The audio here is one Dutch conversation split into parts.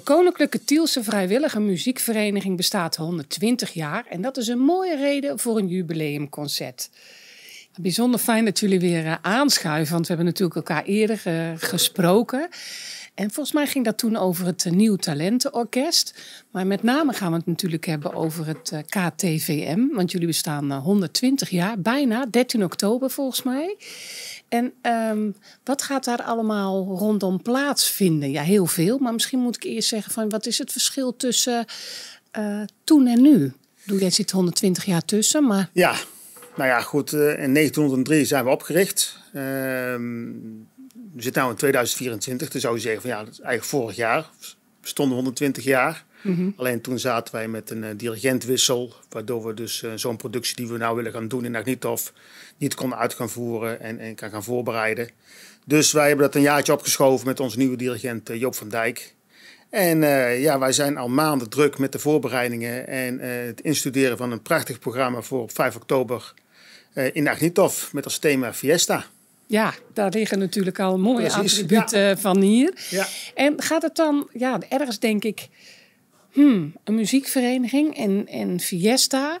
De Koninklijke Tielse Vrijwillige Muziekvereniging bestaat 120 jaar en dat is een mooie reden voor een jubileumconcert. Bijzonder fijn dat jullie weer eh, aanschuiven, want we hebben natuurlijk elkaar eerder eh, gesproken. En volgens mij ging dat toen over het eh, Nieuw Talentenorkest. Maar met name gaan we het natuurlijk hebben over het KTVM, want jullie bestaan 120 jaar, bijna 13 oktober volgens mij. En ehm, wat gaat daar allemaal rondom plaatsvinden? Ja, heel veel. Maar misschien moet ik eerst zeggen van wat is het verschil tussen eh, toen en nu? Doe jij zit 120 jaar tussen, maar. Ja, nou ja, goed. Eh, in 1903 zijn we opgericht. Ehm, we zitten nu in 2024. Dan dus zou je zeggen van ja, dat is eigenlijk vorig jaar. We stonden 120 jaar. Mhm. Alleen toen zaten wij met een eh, dirigentwissel, waardoor we dus eh, zo'n productie die we nou willen gaan doen in Agnitov niet konden uit gaan voeren en, en kan gaan voorbereiden. Dus wij hebben dat een jaartje opgeschoven met onze nieuwe dirigent eh, Joop van Dijk. En ja, wij zijn al maanden druk met de voorbereidingen en het instuderen van een prachtig programma voor op 5 oktober in Agnitov met als thema Fiesta. Ja, daar liggen natuurlijk al mooie attributen van hier. Ja. En gaat het dan, ja, ergens denk ik, Hmm, een muziekvereniging en, en fiesta,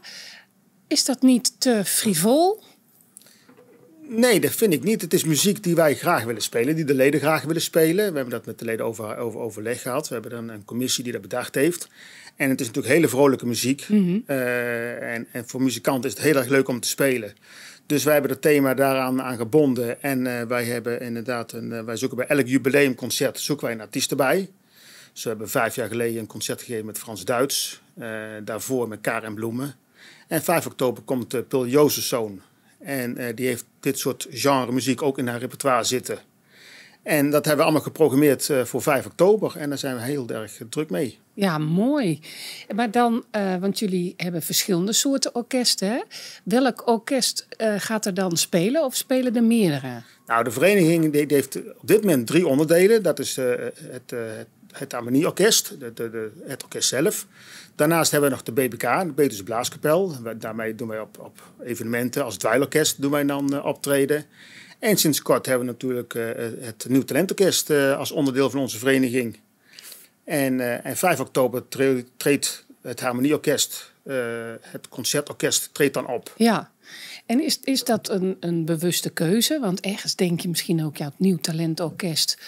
is dat niet te frivol? Nee, dat vind ik niet. Het is muziek die wij graag willen spelen, die de leden graag willen spelen. We hebben dat met de leden over, over overleg gehad. We hebben dan een commissie die dat bedacht heeft. En het is natuurlijk hele vrolijke muziek. Mhm. Eh, en, en, voor muzikanten is het heel erg leuk om te spelen. Dus wij hebben het thema daaraan aan gebonden. En eh, wij hebben inderdaad een, eh, wij zoeken bij elk jubileumconcert zoeken wij een artiest erbij. Ze hebben vijf jaar geleden een concert gegeven met Frans Duits. Eh, daarvoor met Karen Bloemen. En 5 oktober komt uh, eh, Pul Jozefzoon. En eh, die heeft dit soort genre muziek ook in haar repertoire zitten. En dat hebben we allemaal geprogrammeerd voor 5 oktober. En daar zijn we heel erg druk mee. Ja, mooi. Maar dan, want jullie hebben verschillende soorten orkesten. Hè? Welk orkest gaat er dan spelen of spelen er meerdere? Nou, de vereniging die, die heeft op dit moment drie onderdelen. Dat is het, het het Harmonieorkest, het orkest zelf. Daarnaast hebben we nog de BBK, de Betus Blaaskapel. Daarmee doen wij op, op evenementen als dweilorkest doen wij dan eh, optreden. En sinds kort hebben we natuurlijk eh, eh, het Nieuw Talentorkest als onderdeel van onze vereniging. En, en 5 oktober treedt het Harmonieorkest, het Concertorkest, treedt dan op. Ja, en is, is dat een, een bewuste keuze? Want ergens denk je misschien ook, ja, het Nieuw Talentorkest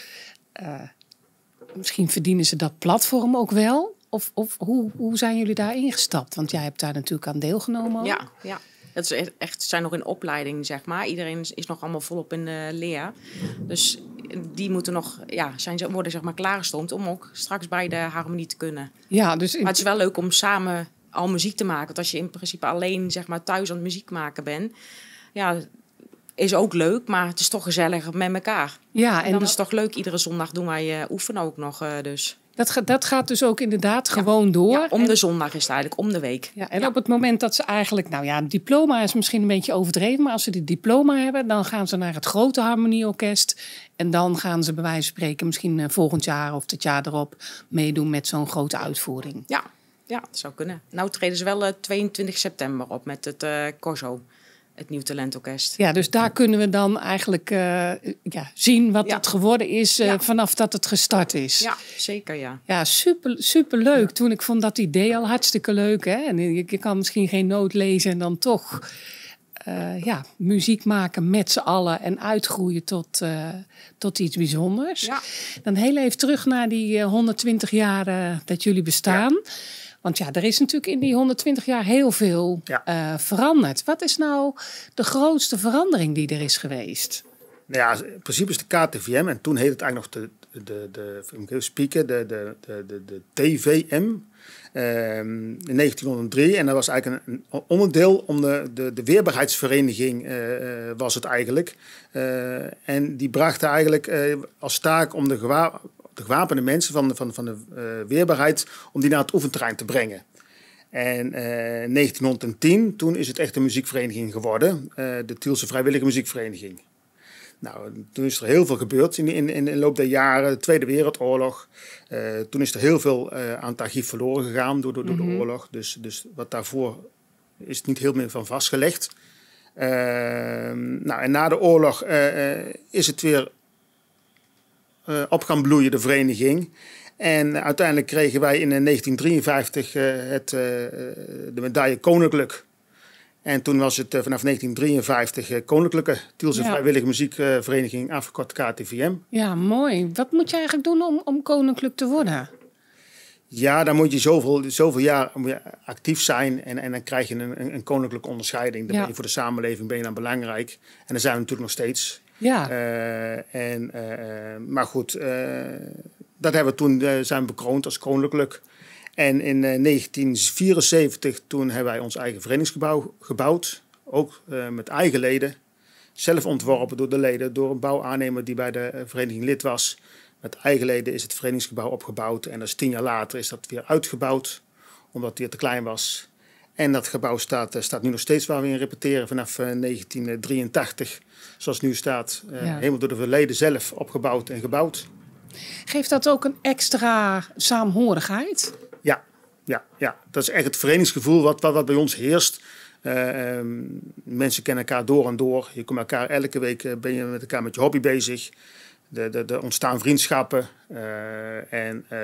misschien verdienen ze dat platform ook wel. Of, of hoe, hoe zijn jullie daar ingestapt? Want jij hebt daar natuurlijk aan deelgenomen. Ja, ja. Dat is echt, zijn nog in opleiding, zeg maar. Iedereen is, nog allemaal volop in de leer. Dus die moeten nog, ja, zijn, ze worden zeg maar klaargestond om ook straks bij de harmonie te kunnen. Ja, dus... Maar het is wel leuk om samen al muziek te maken. Want als je in principe alleen, zeg maar, thuis aan het muziek maken bent... Ja, is ook leuk, maar het is toch gezellig met elkaar. Ja, en, dan dat... is het toch leuk. Iedere zondag doen wij uh, oefenen ook nog. Eh, dus. Dat, dat, gaat dus ook inderdaad gewoon door. om de zondag is het eigenlijk, om de week. Ja, en op het moment dat ze eigenlijk, nou ja, een diploma is misschien een beetje overdreven, maar als ze dit diploma hebben, dan gaan ze naar het grote harmonieorkest. En dan gaan ze bij wijze van spreken misschien eh, volgend jaar of het jaar erop meedoen met zo'n grote uitvoering. Ja, ja, dat zou kunnen. Nou treden ze wel uh, 22 september op met het Corso het Nieuw Talentorkest. Ja, dus daar kunnen we dan eigenlijk eh, ja, zien wat het geworden is eh, vanaf dat het gestart is. Ja, zeker ja. Ja, super, super leuk. Toen ik vond dat idee al hartstikke leuk. Hè? En je, kan misschien geen noot lezen en dan toch eh, ja, muziek maken met z'n allen en uitgroeien tot, tot iets bijzonders. Dan heel even terug naar die 120 jaar dat jullie bestaan. Want ja, er is natuurlijk in die 120 jaar heel veel eh, veranderd. Wat is nou de grootste verandering die er is geweest? Nou ja, in principe is de KTVM en toen heette het eigenlijk nog de, de, de, speaker, de, de, de, de TVM. Ehm, in 1903. En dat was eigenlijk een, onderdeel om de, de, de weerbaarheidsvereniging eh, eh, was het eigenlijk. en die bracht eigenlijk als taak om de gewaar, gewapende mensen van, van, van de eh, weerbaarheid om die naar het oefenterrein te brengen. En uh, eh, 1910, toen is het echt een muziekvereniging geworden, eh, de Tielse Vrijwillige Muziekvereniging. Nou, toen is er heel veel gebeurd in, in, in de loop der jaren, de Tweede Wereldoorlog. toen is er heel veel aan het archief verloren gegaan door, door, door de mhm. oorlog. Dus, dus wat daarvoor is niet heel meer van vastgelegd. Ehm, nou, en na de oorlog is het weer eh, op gaan bloeien, de vereniging. En uiteindelijk kregen wij in 1953 eh, eh, het, de medaille Koninklijk. En toen was het vanaf 1953 Koninklijke Tielse ja. Vrijwillige Muziekvereniging, afgekort KTVM. Ja, mooi. Wat moet je eigenlijk doen om, om koninklijk te worden? Ja, dan moet je zoveel, zoveel jaar actief zijn en, en dan krijg je een, een, koninklijke onderscheiding. Dan ben je voor de samenleving ben je dan belangrijk. En dan zijn we natuurlijk nog steeds. Ja. Eh, en, eh, eh, maar goed, dat hebben we toen zijn bekroond als koninklijk. En in 1974, toen hebben wij ons eigen verenigingsgebouw gebouwd. Ook met eigen leden. Zelf ontworpen door de leden, door een bouwaannemer die bij de vereniging lid was. Met eigen leden is het verenigingsgebouw opgebouwd. En dat is tien jaar later is dat weer uitgebouwd, omdat het weer te klein was. En dat gebouw staat, eh, staat nu nog steeds waar we in repeteren vanaf 1983. Eh, Zoals nu staat, eh, helemaal door de verleden zelf opgebouwd en gebouwd. Geeft dat ook een extra saamhorigheid? Ja, ja, ja. dat is echt het verenigingsgevoel wat, wat, bij ons heerst. Ehm, mensen kennen elkaar door en door. Je komt elkaar elke week ben je met elkaar met je hobby bezig de, de, ontstaan vriendschappen. Eh, en, eh,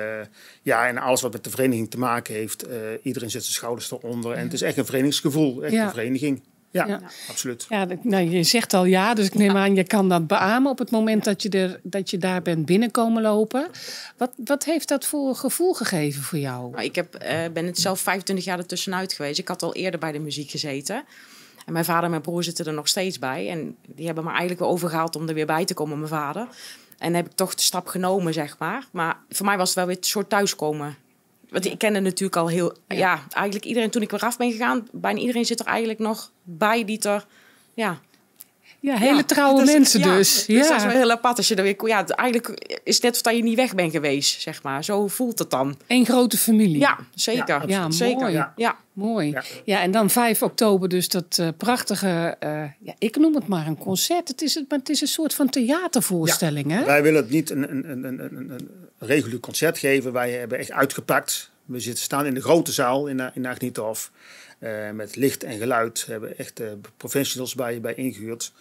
ja, en alles wat met de vereniging te maken heeft. Eh, iedereen zet zijn schouders eronder. En het is echt een verenigingsgevoel, echt een vereniging. Ja, ja, absoluut. Ja, nou, je zegt al ja, dus ik neem aan, je kan dat beamen op het moment dat je, er, dat je daar bent binnenkomen lopen. Wat, wat heeft dat voor gevoel gegeven voor jou? Nou, ik heb, ben het zelf 25 jaar ertussenuit geweest. Ik had al eerder bij de muziek gezeten. En mijn vader en mijn broer zitten er nog steeds bij. En die hebben me eigenlijk wel overgehaald om er weer bij te komen, mijn vader. En heb ik toch de stap genomen, zeg maar. Maar voor mij was het wel weer het soort thuiskomen. Want ik kende natuurlijk al heel... Ja. ja, eigenlijk iedereen toen ik weer af ben gegaan... bijna iedereen zit er eigenlijk nog bij die er... Ja, ja, hele trouwe dus- mensen dus. Ja. Dus dat is wel heel apart. Als je er weer, ja, eigenlijk is het net of dat je niet weg bent geweest, zeg maar. Zo voelt het dan. Een grote familie. Ja, zeker. Ja, mooi. zeker. Ja. Mooi. Ja, en dan 5 oktober dus dat eh, prachtige, eh, ja, ik noem het maar een concert. Het is, maar het is een soort van theatervoorstelling, hè? Wij willen het niet een, een, een, een, een, regulier concert geven. Wij hebben echt uitgepakt. We zitten, staan in de grote zaal in, eh, in eh, met licht en geluid we hebben echt eh, professionals bij, bij ingehuurd.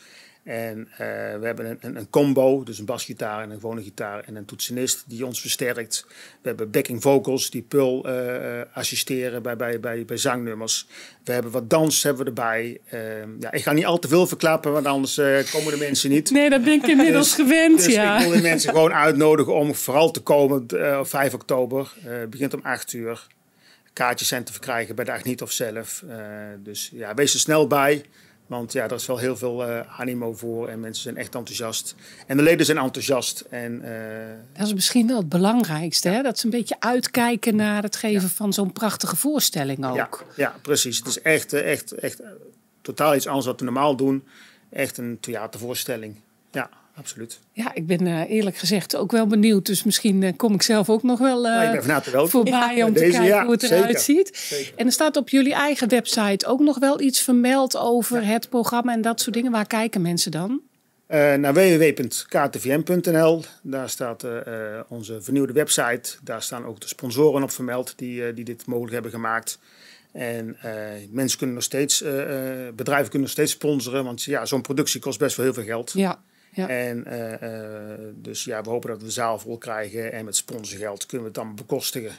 En eh, we hebben een, een, een, combo, dus een basgitaar en een gewone gitaar en een toetsenist die ons versterkt. We hebben backing vocals die Pul assisteren bij, bij, bij, bij zangnummers. We hebben wat dans hebben we erbij. Ehm, ja, ik ga niet al te veel verklappen, want anders komen de mensen niet. Nee, dat ben ik inmiddels dus, gewend, dus ik wil de mensen gewoon uitnodigen om vooral te komen op 5 oktober. begint om 8 uur. Kaartjes zijn te verkrijgen bij de of zelf. Eh, dus ja, wees er snel bij. Want ja, er is wel heel veel eh, animo voor en mensen zijn echt enthousiast. En de leden zijn enthousiast. En, eh, Dat is misschien wel het belangrijkste, hè? dat ze een beetje uitkijken naar het geven van zo'n prachtige voorstelling ook. Ja, ja, precies. Het is echt, echt, echt totaal iets anders wat we normaal doen. Echt een theatervoorstelling. Ja absoluut. Ja, ik ben eh, eerlijk gezegd ook wel benieuwd. Dus misschien eh, kom ik zelf ook nog wel, nou, ik eh, ben voorbij om te kijken hoe het eruit ziet. En er staat op jullie eigen website ook nog wel iets vermeld over het programma en dat soort dingen. Waar kijken mensen dan? naar www.ktvm.nl. Daar staat onze vernieuwde website. Daar staan ook de sponsoren op vermeld die, die dit mogelijk hebben gemaakt. En mensen kunnen nog steeds, bedrijven kunnen nog steeds sponsoren, want ja, zo'n productie kost best wel heel veel geld. Ja. En eh, eh, dus ja, we hopen dat we de zaal vol krijgen en met sponsorgeld kunnen we het dan bekostigen.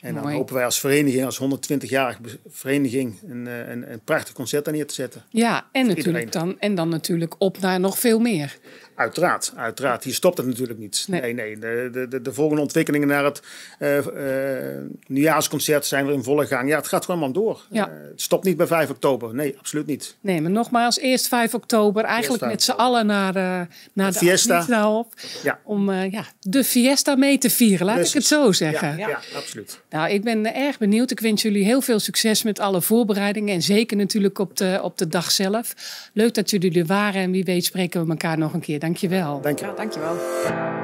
En dan hopen wij als vereniging, als 120-jarige vereniging, een, eh, een, een, prachtig concert daar neer te zetten. Ja, en, natuurlijk dan, en dan natuurlijk op naar nog veel meer. Uiteraard, uiteraard. Hier stopt het natuurlijk niet. Nee, nee. De, de, de, volgende ontwikkelingen naar het uh, nieuwjaarsconcert zijn we in volle gang. Ja, het gaat gewoon maar door. Ja. het stopt niet bij 5 oktober. Nee, absoluut niet. Nee, maar nogmaals, eerst 5 oktober. Eigenlijk met z'n allen naar, naar de, fiesta. ja. Om ja, de fiesta mee te vieren, laat ik het zo zeggen. ja absoluut. Nou, ik ben erg benieuwd. Ik wens jullie heel veel succes met alle voorbereidingen. En zeker natuurlijk op de, op de dag zelf. Leuk dat jullie er waren. En wie weet spreken we elkaar nog een keer. Dankjewel. Dank je wel. Ja, dankjewel.